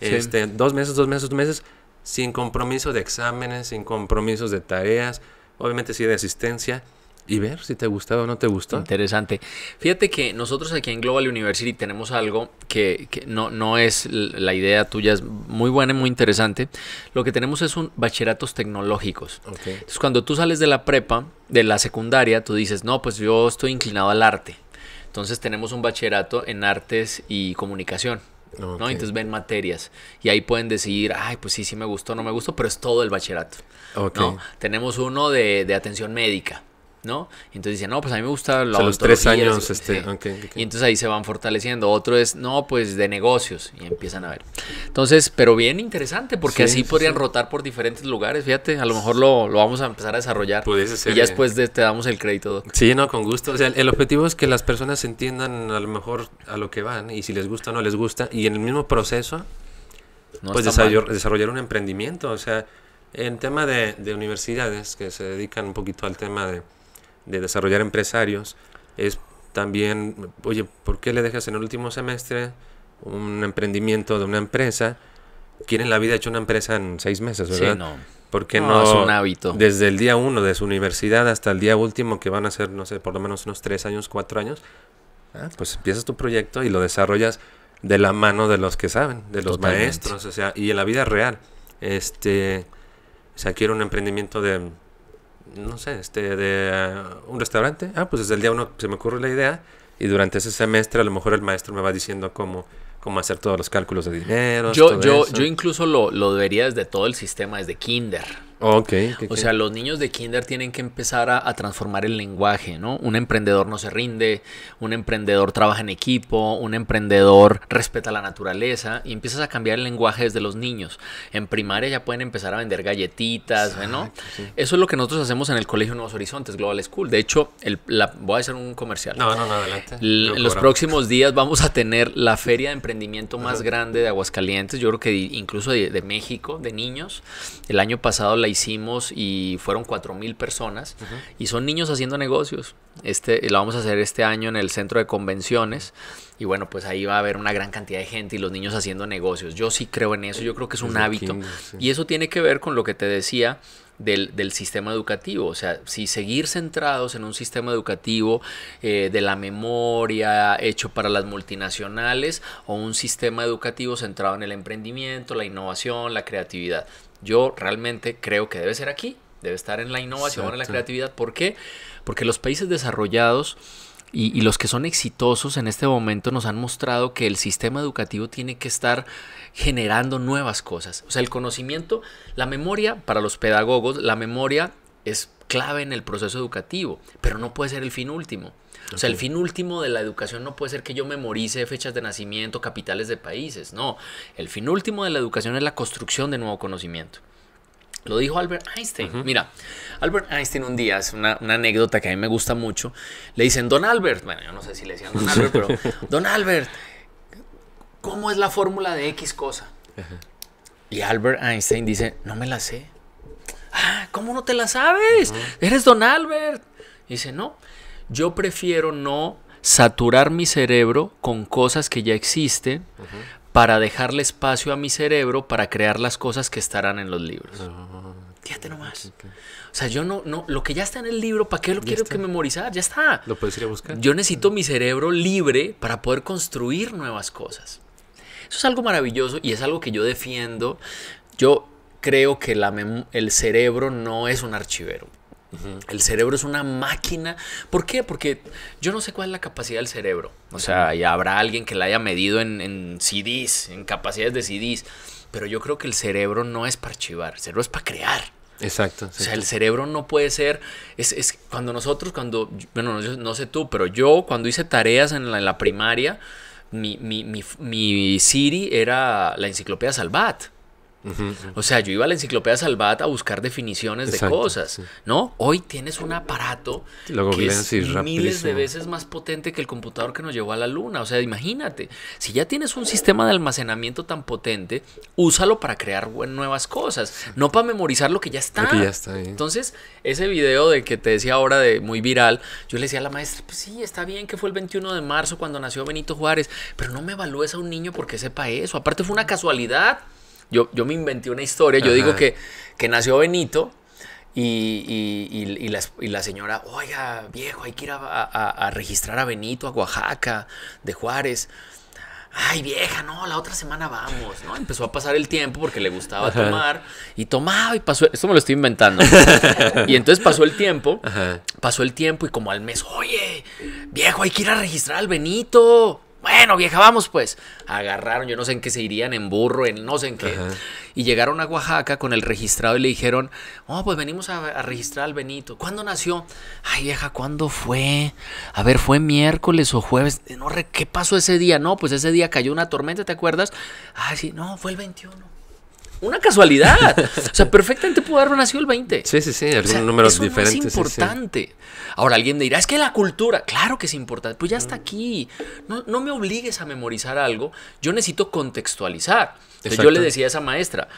Este, dos meses, dos meses, dos meses, sin compromiso de exámenes, sin compromisos de tareas, obviamente sí de asistencia y ver si te gustaba o no te gustó. Interesante. Fíjate que nosotros aquí en Global University tenemos algo que, no, no es la idea tuya, es muy buena y muy interesante. Lo que tenemos es un bachilleratos tecnológicos. Entonces, cuando tú sales de la prepa, de la secundaria, tú dices, no, pues yo estoy inclinado al arte. Entonces, tenemos un bachillerato en artes y comunicación. ¿no? Entonces ven materias y ahí pueden decidir, ay, pues sí, sí me gustó, no me gustó, pero es todo el bachillerato. Tenemos uno de, de atención médica. ¿no? Y entonces dicen, no, pues a mí me gusta la los tres años, y, este, y entonces ahí se van fortaleciendo. Otro es, no, pues de negocios, y empiezan a ver. Entonces, pero bien interesante, porque así podrían rotar por diferentes lugares, fíjate, a lo mejor lo, vamos a empezar a desarrollar. Puede ser. Y ya eh. después te damos el crédito. Sí, no, con gusto. O sea, el, objetivo es que las personas entiendan a lo mejor a lo que van, y si les gusta o no les gusta, y en el mismo proceso, pues desarrollar, un emprendimiento, o sea... En tema de universidades que se dedican un poquito al tema de, de desarrollar empresarios es también, oye, ¿por qué le dejas en el último semestre un emprendimiento de una empresa? Quieren la vida hecho una empresa en seis meses, ¿verdad? Sí, no. ¿Por qué no, es un hábito. Desde el día uno de su universidad hasta el día último, que van a ser, no sé, por lo menos unos tres años, cuatro años, ah, pues empiezas tu proyecto y lo desarrollas de la mano de los que saben, de los maestros, o sea, y en la vida real. Este, o sea, quiero un emprendimiento de no sé, este, de un restaurante. Ah, pues desde el día uno se me ocurre la idea y durante ese semestre a lo mejor el maestro me va diciendo cómo, hacer todos los cálculos de dinero. Yo, yo, yo incluso lo, lo debería desde todo el sistema, desde kinder Okay, o sea, los niños de kinder tienen que empezar a, transformar el lenguaje, ¿no? Un emprendedor no se rinde, un emprendedor trabaja en equipo, un emprendedor respeta la naturaleza y empiezas a cambiar el lenguaje desde los niños. En primaria ya pueden empezar a vender galletitas, ¿no? Eso es lo que nosotros hacemos en el Colegio Nuevos Horizontes, Global School. De hecho, el, voy a hacer un comercial. No, no, no, adelante. en los próximos días vamos a tener la feria de emprendimiento más grande de Aguascalientes, yo creo que incluso de México, de niños. El año pasado la hicimos y fueron mil personas y son niños haciendo negocios. Este, lo vamos a hacer este año en el centro de convenciones y bueno, pues ahí va a haber una gran cantidad de gente y los niños haciendo negocios. Yo sí creo en eso, yo creo que es un hábito y eso tiene que ver con lo que te decía del, sistema educativo. O sea, si seguir centrados en un sistema educativo eh, de la memoria hecho para las multinacionales o un sistema educativo centrado en el emprendimiento, la innovación, la creatividad. Yo realmente creo que debe ser aquí, debe estar en la innovación, en la creatividad. ¿Por qué? Porque los países desarrollados y, y, los que son exitosos en este momento nos han mostrado que el sistema educativo tiene que estar generando nuevas cosas. O sea, el conocimiento, la memoria para los pedagogos, la memoria es clave en el proceso educativo, pero no puede ser el fin último. O sea, el fin último de la educación no puede ser que yo memorice fechas de nacimiento, capitales de países, no. El fin último de la educación es la construcción de nuevo conocimiento. Lo dijo Albert Einstein. Mira, Albert Einstein un día, es una, anécdota que a mí me gusta mucho, le dicen, Don Albert, bueno, yo no sé si le decían Don Albert, pero Don Albert, ¿cómo es la fórmula de X cosa? Y Albert Einstein dice, no me la sé. Ah, ¿cómo no te la sabes? Eres Don Albert. dice, no, yo prefiero no saturar mi cerebro con cosas que ya existen para dejarle espacio a mi cerebro para crear las cosas que estarán en los libros. Ah, Fíjate nomás. O sea, yo no, no, lo que ya está en el libro, ¿para qué lo quiero que memorizar? Ya está. Lo puedes ir a buscar. Yo necesito mi cerebro libre para poder construir nuevas cosas. Eso es algo maravilloso y es algo que yo defiendo. Yo, creo que la el cerebro no es un archivero. El cerebro es una máquina. ¿Por qué? Porque yo no sé cuál es la capacidad del cerebro. O sea, ya habrá alguien que la haya medido en, CDs, en capacidades de CDs. Pero yo creo que el cerebro no es para archivar, el cerebro es para crear. Exacto. O sea, el cerebro no puede ser. Es, cuando nosotros, cuando. Bueno, no, sé tú, pero yo cuando hice tareas en la, primaria, mi, mi, mi Siri era la enciclopedia Salvat. O sea, yo iba a la enciclopedia Salvat a buscar definiciones de cosas, ¿no? Hoy tienes un aparato que es miles de veces más potente que el computador que nos llevó a la luna. O sea, imagínate, si ya tienes un sistema de almacenamiento tan potente, úsalo para crear nuevas cosas, no para memorizar lo que ya está. Entonces, ese video de que te decía ahora de muy viral, yo le decía a la maestra, pues sí, está bien que fue el 21 de marzo cuando nació Benito Juárez, pero no me evalúes a un niño porque sepa eso. Aparte fue una casualidad. Yo, me inventé una historia, yo digo que, que nació Benito y, la, señora, oiga, viejo, hay que ir a, registrar a Benito, a Oaxaca, de Juárez. Ay, vieja, no, la otra semana vamos, ¿no? Empezó a pasar el tiempo porque le gustaba tomar y tomaba y pasó, esto me lo estoy inventando. y entonces pasó el tiempo, pasó el tiempo y como al mes, oye, viejo, hay que ir a registrar al Benito. Bueno, vieja, vamos pues. Agarraron, yo no sé en qué se irían, en burro, en no sé en qué. Y llegaron a Oaxaca con el registrado y le dijeron, oh, pues venimos a, registrar al Benito. ¿Cuándo nació? Ay, vieja, ¿cuándo fue? A ver, ¿fue miércoles o jueves? No, ¿qué pasó ese día? No, pues ese día cayó una tormenta, ¿te acuerdas? Ay, ah, sí, no, fue el 21 una casualidad. o sea, perfectamente pudo haber nacido el 20. Sí, sí, sí, eso es importante. Ahora alguien dirá, es que la cultura, claro que es importante, pues ya está mm. aquí. No, no me obligues a memorizar algo, yo necesito contextualizar. yo le decía a esa maestra,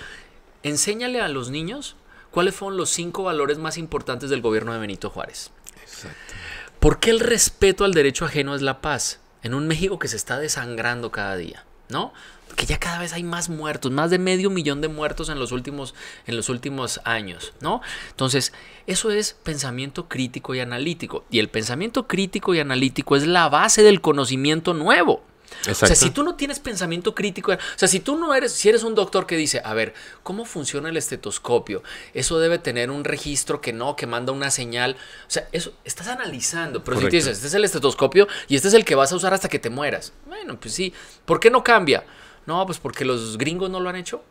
enséñale a los niños cuáles fueron los cinco valores más importantes del gobierno de Benito Juárez. Exacto. ¿Por qué el respeto al derecho ajeno es la paz? En un México que se está desangrando cada día, ¿no? que ya cada vez hay más muertos, más de medio millón de muertos en los últimos, en los últimos años, ¿no? Entonces, eso es pensamiento crítico y analítico. Y el pensamiento crítico y analítico es la base del conocimiento nuevo. O sea, si tú no tienes pensamiento crítico, o sea, si tú no eres, si eres un doctor que dice, a ver, ¿cómo funciona el estetoscopio? Eso debe tener un registro que no, que manda una señal. O sea, eso estás analizando. Pero si dices, este es el estetoscopio y este es el que vas a usar hasta que te mueras. Bueno, pues sí. ¿Por qué no cambia? No, pues porque los gringos no lo han hecho.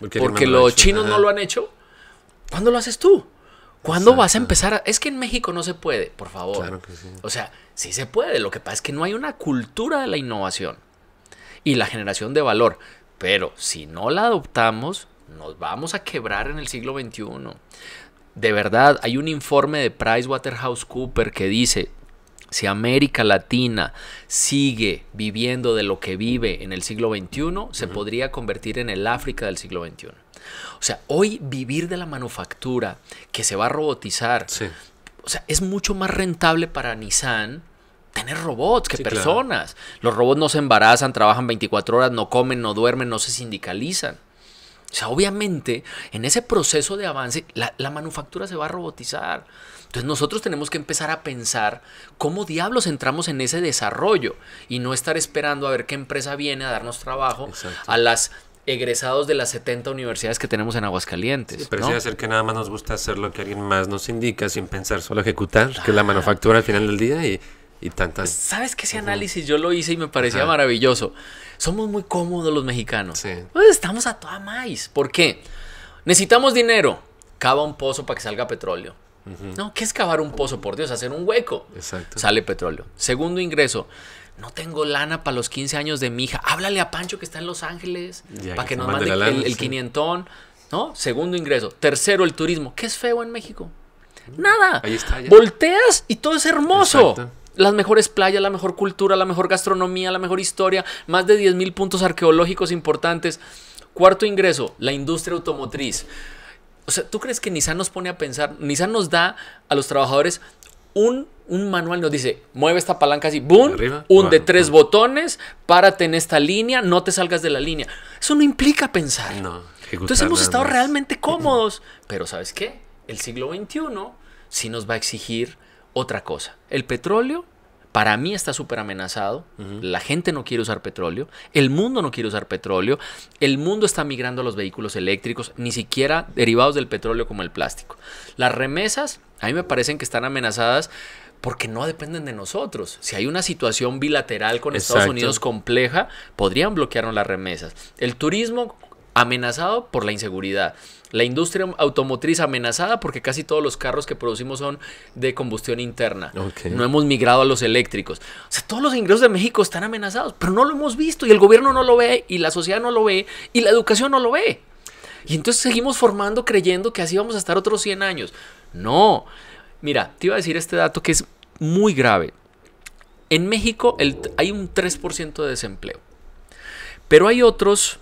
Porque, los chinos no lo han hecho. ¿Cuándo lo haces tú? ¿Cuándo vas a empezar Es que en México no se puede, por favor. O sea, sí se puede. Lo que pasa es que no hay una cultura de la innovación y la generación de valor. Pero si no la adoptamos, nos vamos a quebrar en el siglo XXI. De verdad, hay un informe de PricewaterhouseCoopers que dice, si América Latina sigue viviendo de lo que vive en el siglo XXI, se podría convertir en el África del siglo XXI. O sea, hoy vivir de la manufactura que se va a robotizar, o sea, es mucho más rentable para Nissan tener robots que personas. Los robots no se embarazan, trabajan 24 horas, no comen, no duermen, no se sindicalizan. O sea, obviamente, en ese proceso de avance, la, manufactura se va a robotizar. Entonces nosotros tenemos que empezar a pensar cómo diablos entramos en ese desarrollo y no estar esperando a ver qué empresa viene a darnos trabajo a las egresados de las 70 universidades que tenemos en Aguascalientes. Sí, pero ser que nada más nos gusta hacer lo que alguien más nos indica sin pensar, solo ejecutar, que la manufactura al final del día y pues, ¿Sabes que ese análisis yo lo hice y me parecía maravilloso? Somos muy cómodos los mexicanos. Pues, estamos a toda maíz. ¿Por qué? Necesitamos dinero. Cava un pozo para que salga petróleo. No, ¿qué es cavar un pozo? Por Dios, hacer un hueco. Exacto. Sale petróleo. Segundo ingreso. No tengo lana para los 15 años de mi hija. Háblale a Pancho que está en Los Ángeles para que, nos mande, el, quinientón. ¿No? Segundo ingreso. Tercero, el turismo. ¿Qué es feo en México? Mm. Nada. Ahí está. Volteas y todo es hermoso. Exacto las mejores playas, la mejor cultura, la mejor gastronomía, la mejor historia, más de 10.000 puntos arqueológicos importantes. Cuarto ingreso, la industria automotriz. O sea, ¿tú crees que Nissan nos pone a pensar? Nissan nos da a los trabajadores un, un manual, nos dice, mueve esta palanca así, boom, un de tres ah. botones, párate en esta línea, no te salgas de la línea. Eso no implica pensar. No, Entonces hemos estado realmente cómodos. Pero ¿sabes qué? El siglo XXI sí nos va a exigir otra cosa. El petróleo para mí está súper amenazado. La gente no quiere usar petróleo. El mundo no quiere usar petróleo. El mundo está migrando a los vehículos eléctricos, ni siquiera derivados del petróleo como el plástico. Las remesas, a mí me parecen que están amenazadas porque no dependen de nosotros. Si hay una situación bilateral con Estados Unidos compleja, podrían bloquearnos las remesas. El turismo amenazado por la inseguridad. La industria automotriz amenazada porque casi todos los carros que producimos son de combustión interna. No hemos migrado a los eléctricos. O sea, todos los ingresos de México están amenazados, pero no lo hemos visto y el gobierno no lo ve y la sociedad no lo ve y la educación no lo ve. Y entonces seguimos formando creyendo que así vamos a estar otros 100 años. No. Mira, te iba a decir este dato que es muy grave. En México hay un 3% de desempleo. Pero hay otros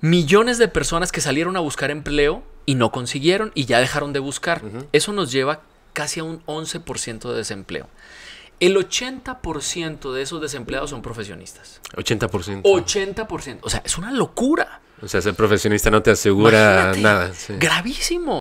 millones de personas que salieron a buscar empleo y no consiguieron y ya dejaron de buscar. Eso nos lleva casi a un 11% de desempleo. El 80% de esos desempleados son profesionistas. 80%. 80%. O sea, es una locura. O sea, ser profesionista no te asegura nada. Gravísimo.